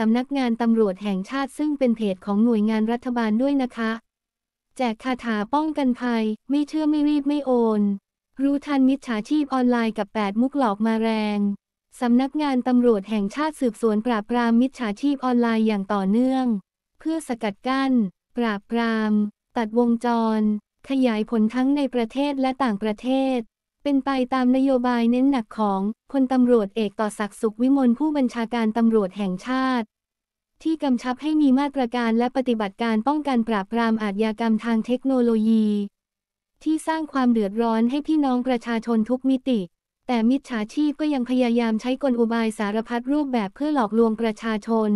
สำนักงานตำรวจแห่งชาติซึ่งเป็นเพจของหน่วยงานรัฐบาลด้วยนะคะ แจกคาถาป้องกันภัยไม่เชื่อไม่รีบไม่โอน รู้ทันมิจฉาชีพออนไลน์กับ 8 มุกหลอกมาแรงสำนักงานตำรวจแห่งชาติสืบสวนปราบปรามมิจฉาชีพออนไลน์อย่างต่อเนื่อง เพื่อสกัดกั้น ปราบปราม ตัดวงจร ขยายผลทั้งในประเทศและต่างประเทศ เป็นไปตามนโยบายเน้นหนักของพลตำรวจเอกต่อศักดิ์สุขวิมลผู้บัญชาการตำรวจแห่งชาติที่กำชับให้มีมาตรการและปฏิบัติการป้องกันปราบปรามอาชญากรรมทางเทคโนโลยี ที่สร้างความเดือดร้อนให้พี่น้องประชาชนทุกมิติ แต่มิจฉาชีพก็ยังพยายามใช้กลอุบายสารพัดรูปแบบเพื่อหลอกลวงประชาชน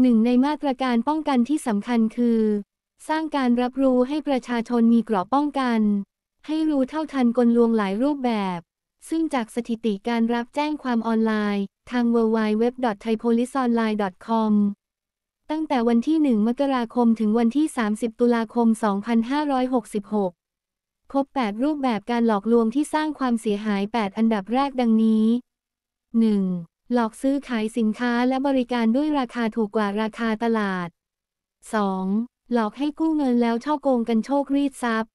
หนึ่งในมาตรการป้องกันที่สำคัญคือ สร้างการรับรู้ให้ประชาชนมีกรอบป้องกัน ให้รู้เท่าทันกลลวงหลายรูปแบบซึ่งจากสถิติการรับแจ้งความออนไลน์ทาง www.thaipoliceonline.com ตั้งแต่วันที่ 1 มกราคมถึงวันที่ 30 ตุลาคม 2566 พบ 8 รูปแบบการหลอกลวงที่สร้างความเสียหาย 8 อันดับแรกดังนี้ 1. หลอกซื้อขายสินค้าและบริการด้วยราคาถูกกว่าราคาตลาด 2. หลอกให้กู้เงินแล้วช่อโกงกันโชครีดทรัพย์ 3.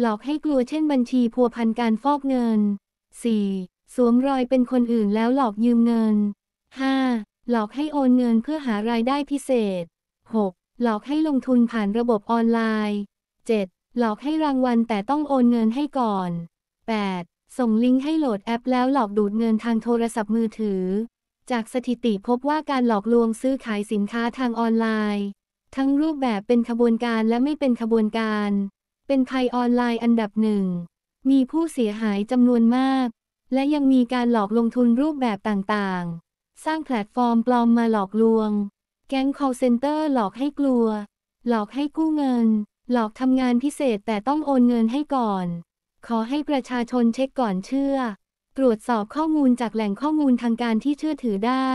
หลอกให้กลัวเช่นบัญชีพัวพันการฟอกเงิน 4. สวมรอยเป็นคนอื่นแล้วหลอกยืมเงิน 5. หลอกให้โอนเงินเพื่อหารายได้พิเศษ 6. หลอกให้ลงทุนผ่านระบบออนไลน์ 7. หลอกให้รางวัลแต่ต้องโอนเงินให้ก่อน 8. ส่งลิงก์ให้โหลดแอปแล้วหลอกดูดเงินทางโทรศัพท์มือถือ จากสถิติพบว่าการหลอกลวงซื้อขายสินค้าทางออนไลน์ ทั้งรูปแบบเป็นขบวนการและไม่เป็นขบวนการเป็นภัยออนไลน์อันดับหนึ่ง มีผู้เสียหายจำนวนมาก และยังมีการหลอกลงทุนรูปแบบต่างๆ สร้างแพลตฟอร์มปลอมมาหลอกลวง แก๊ง call center หลอกให้กลัว หลอกให้กู้เงิน หลอกทำงานพิเศษแต่ต้องโอนเงินให้ก่อน ขอให้ประชาชนเช็คก่อนเชื่อ ตรวจสอบข้อมูลจากแหล่งข้อมูลทางการที่เชื่อถือได้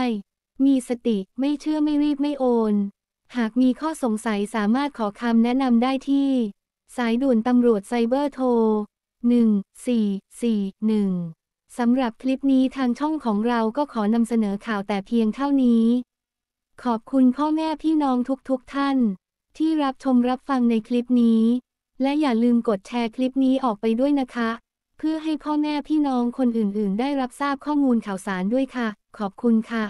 มีสติไม่เชื่อไม่รีบไม่โอน หากมีข้อสงสัยสามารถขอคำแนะนำได้ที่สายด่วนตำรวจไซเบอร์โทร1441 สำหรับคลิปนี้ทางช่องของเราก็ขอนำเสนอข่าวแต่เพียงเท่านี้ ขอบคุณพ่อแม่พี่น้องทุกๆทท่านที่รับชมรับฟังในคลิปนี้ และอย่าลืมกดแชร์คลิปนี้ออกไปด้วยนะคะ เพื่อให้พ่อแม่พี่น้องคนอื่นๆได้รับทราบข้อมูลข่าวสารด้วยค่ะ ขอบคุณค่ะ